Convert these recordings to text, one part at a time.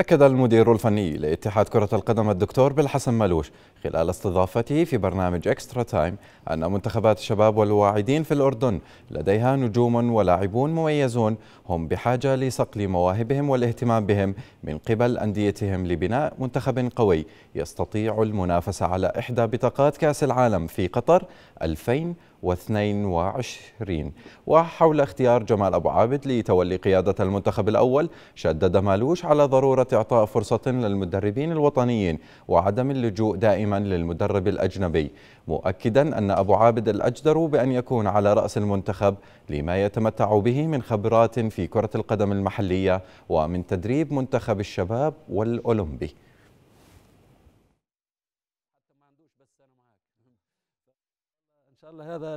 أكد المدير الفني لاتحاد كرة القدم الدكتور بالحسن ملوش خلال استضافته في برنامج إكسترا تايم أن منتخبات الشباب والواعدين في الأردن لديها نجوم ولاعبون مميزون هم بحاجة لصقل مواهبهم والاهتمام بهم من قبل أنديتهم لبناء منتخب قوي يستطيع المنافسة على إحدى بطاقات كأس العالم في قطر 2020. 2022 وحول اختيار جمال أبو عابد لتولي قيادة المنتخب الأول شدد مالوش على ضرورة إعطاء فرصة للمدربين الوطنيين وعدم اللجوء دائما للمدرب الأجنبي مؤكدا أن أبو عابد الأجدر بأن يكون على رأس المنتخب لما يتمتع به من خبرات في كرة القدم المحلية ومن تدريب منتخب الشباب والأولمبي شاء الله هذا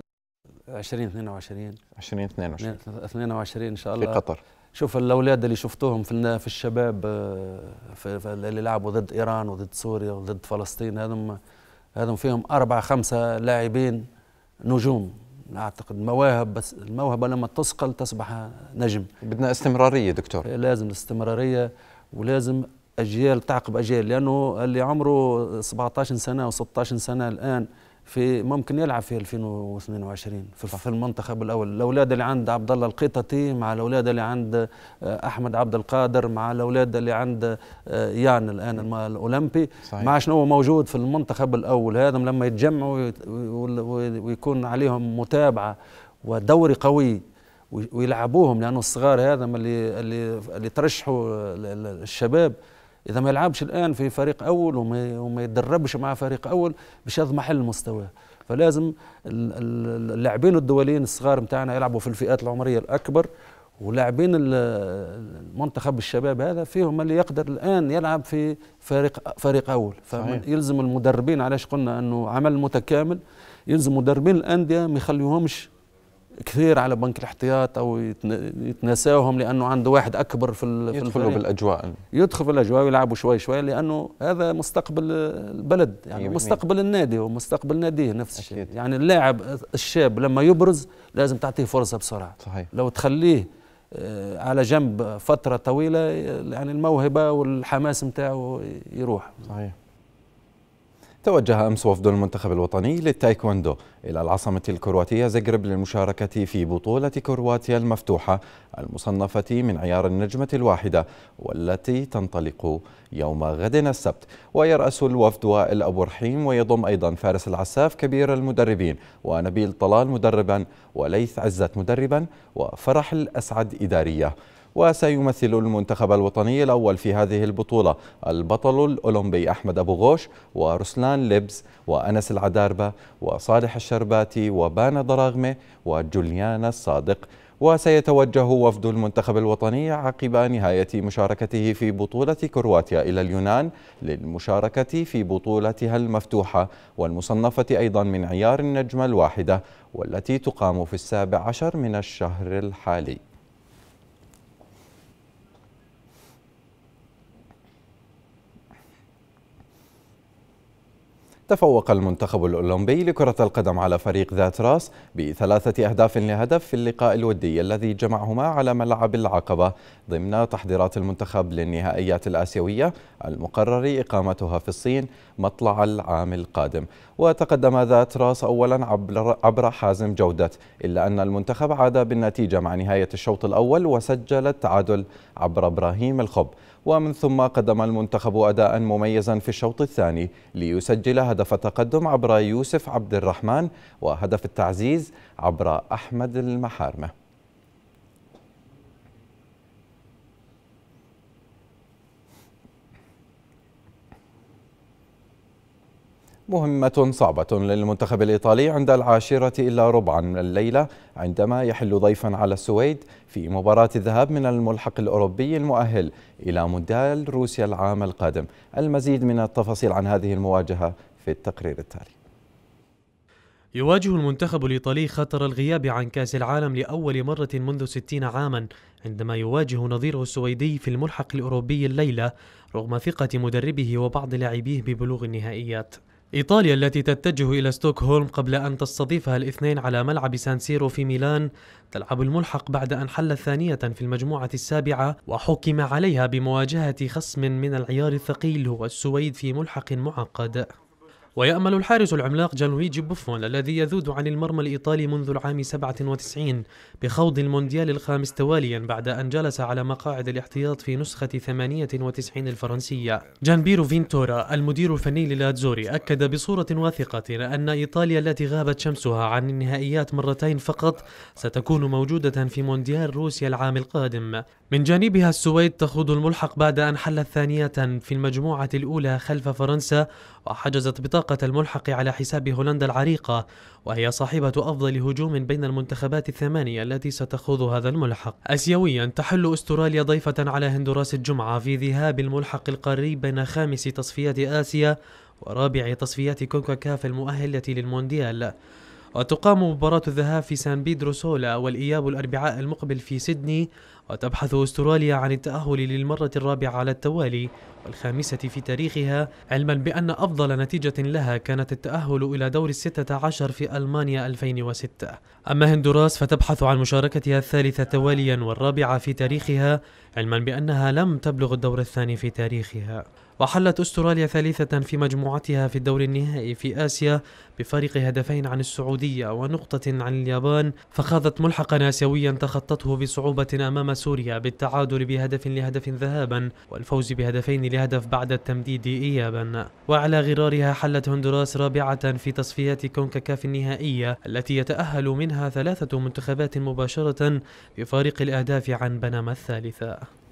2022 2022 22 ان شاء الله في قطر شوف الاولاد اللي شفتوهم في في الشباب آه، في اللي لعبوا ضد ايران وضد سوريا وضد فلسطين هذم هذم فيهم اربعه خمسه لاعبين نجوم اعتقد مواهب بس الموهبه لما تصقل تصبح نجم بدنا استمراريه دكتور إيه، لازم استمراريه ولازم اجيال تعقب اجيال لانه اللي عمره 17 سنه و16 سنه الان في ممكن يلعب في 2022 في, في المنتخب الاول الاولاد اللي عند عبد الله القططي مع الاولاد اللي عند آه، احمد عبد القادر مع الاولاد اللي عند آه، يان الان الاولمبي مع شنو موجود في المنتخب الاول هذا لما يتجمعوا ويكون عليهم متابعه ودوري قوي ويلعبوهم لانه الصغار هذا اللي اللي اللي ترشحوا الشباب اذا ما يلعبش الان في فريق اول وما, وما مع فريق اول باش يضمحل مستواه فلازم اللاعبين الدوليين الصغار نتاعنا يلعبوا في الفئات العمريه الاكبر ولاعبين المنتخب الشباب هذا فيهم اللي يقدر الان يلعب في فريق فريق اول فيلزم المدربين علاش قلنا انه عمل متكامل يلزم مدربين الانديه ما يخليهمش كثير على بنك الاحتياط او يتناساوهم لانه عنده واحد اكبر في يدخلوا بالاجواء يدخلوا في الاجواء ويلعبوا شوي شوي لانه هذا مستقبل البلد يعني أيوة، أيوة. مستقبل النادي ومستقبل ناديه نفس الشيء يعني اللاعب الشاب لما يبرز لازم تعطيه فرصه بسرعه صحيح. لو تخليه آه، على جنب فتره طويله يعني الموهبه والحماس نتاعو يروح صحيح توجه أمس وفد المنتخب الوطني للتايكوندو إلى العاصمة الكرواتية زغرب للمشاركة في بطولة كرواتيا المفتوحة المصنفة من عيار النجمة الواحدة والتي تنطلق يوم غد السبت ويرأس الوفد وائل أبو رحيم ويضم أيضا فارس العساف كبير المدربين ونبيل طلال مدربا وليث عزت مدربا وفرح الأسعد إدارية وسيمثل المنتخب الوطني الأول في هذه البطولة البطل الأولمبي أحمد أبو غوش ورسلان لبز وأنس العداربة وصالح الشرباتي وبانا ضراغمة وجوليان الصادق وسيتوجه وفد المنتخب الوطني عقب نهاية مشاركته في بطولة كرواتيا إلى اليونان للمشاركة في بطولتها المفتوحة والمصنفة أيضا من عيار النجمة الواحدة والتي تقام في السابع عشر من الشهر الحالي تفوق المنتخب الأولمبي لكرة القدم على فريق ذات راس بثلاثة أهداف لهدف في اللقاء الودي الذي جمعهما على ملعب العقبة ضمن تحضيرات المنتخب للنهائيات الآسيوية المقرر إقامتها في الصين مطلع العام القادم وتقدم ذات راس أولا عبر, عبر حازم جودة إلا أن المنتخب عاد بالنتيجة مع نهاية الشوط الأول وسجل التعادل عبر إبراهيم الخب ومن ثم قدم المنتخب أداء مميزا في الشوط الثاني ليسجل هدف تقدم عبر يوسف عبد الرحمن وهدف التعزيز عبر أحمد المحارمه مهمة صعبة للمنتخب الإيطالي عند العاشرة إلا ربعا الليلة عندما يحل ضيفا على السويد في مباراة الذهاب من الملحق الأوروبي المؤهل إلى مونديال روسيا العام القادم المزيد من التفاصيل عن هذه المواجهة في التقرير التالي يواجه المنتخب الإيطالي خطر الغياب عن كأس العالم لأول مرة منذ 60 عاما عندما يواجه نظيره السويدي في الملحق الأوروبي الليلة رغم ثقة مدربه وبعض لاعبيه ببلوغ النهائيات إيطاليا التي تتجه إلى ستوكهولم قبل أن تستضيفها الاثنين على ملعب سانسيرو في ميلان تلعب الملحق بعد أن حلت ثانية في المجموعة السابعة وحكم عليها بمواجهة خصم من العيار الثقيل هو السويد في ملحق معقد ويأمل الحارس العملاق جانويجي بوفون الذي يذود عن المرمى الإيطالي منذ العام 97 بخوض المونديال الخامس تواليا بعد أن جلس على مقاعد الاحتياط في نسخة 98 الفرنسية جانبيرو فينتورا المدير الفني للاتزوري أكد بصورة واثقة أن إيطاليا التي غابت شمسها عن النهائيات مرتين فقط ستكون موجودة في مونديال روسيا العام القادم من جانبها السويد تخوض الملحق بعد أن حلت ثانية في المجموعة الأولى خلف فرنسا وحجزت بطاقة بطاقة الملحق على حساب هولندا العريقة وهي صاحبة أفضل هجوم بين المنتخبات الثمانية التي ستخوض هذا الملحق أسيويا تحل أستراليا ضيفة على هندوراس الجمعة في ذهاب الملحق القاري بين خامس تصفيات آسيا ورابع تصفيات كوكاكاف المؤهلة للمونديال وتقام مباراة الذهاب في سان بيدرو سولا والإياب الأربعاء المقبل في سيدني وتبحث أستراليا عن التأهل للمرة الرابعة على التوالي والخامسة في تاريخها علما بأن أفضل نتيجة لها كانت التأهل إلى دور الستة عشر في ألمانيا 2006 أما هندوراس فتبحث عن مشاركتها الثالثة تواليا والرابعة في تاريخها علما بأنها لم تبلغ الدور الثاني في تاريخها وحلت استراليا ثالثة في مجموعتها في الدور النهائي في اسيا بفارق هدفين عن السعودية ونقطة عن اليابان فخاضت ملحقا اسيويا تخطته بصعوبة امام سوريا بالتعادل بهدف لهدف ذهابا والفوز بهدفين لهدف بعد التمديد ايابا وعلى غرارها حلت هندوراس رابعة في تصفيات كونكاكاف النهائية التي يتأهل منها ثلاثة منتخبات مباشرة بفارق الاهداف عن بنما الثالثة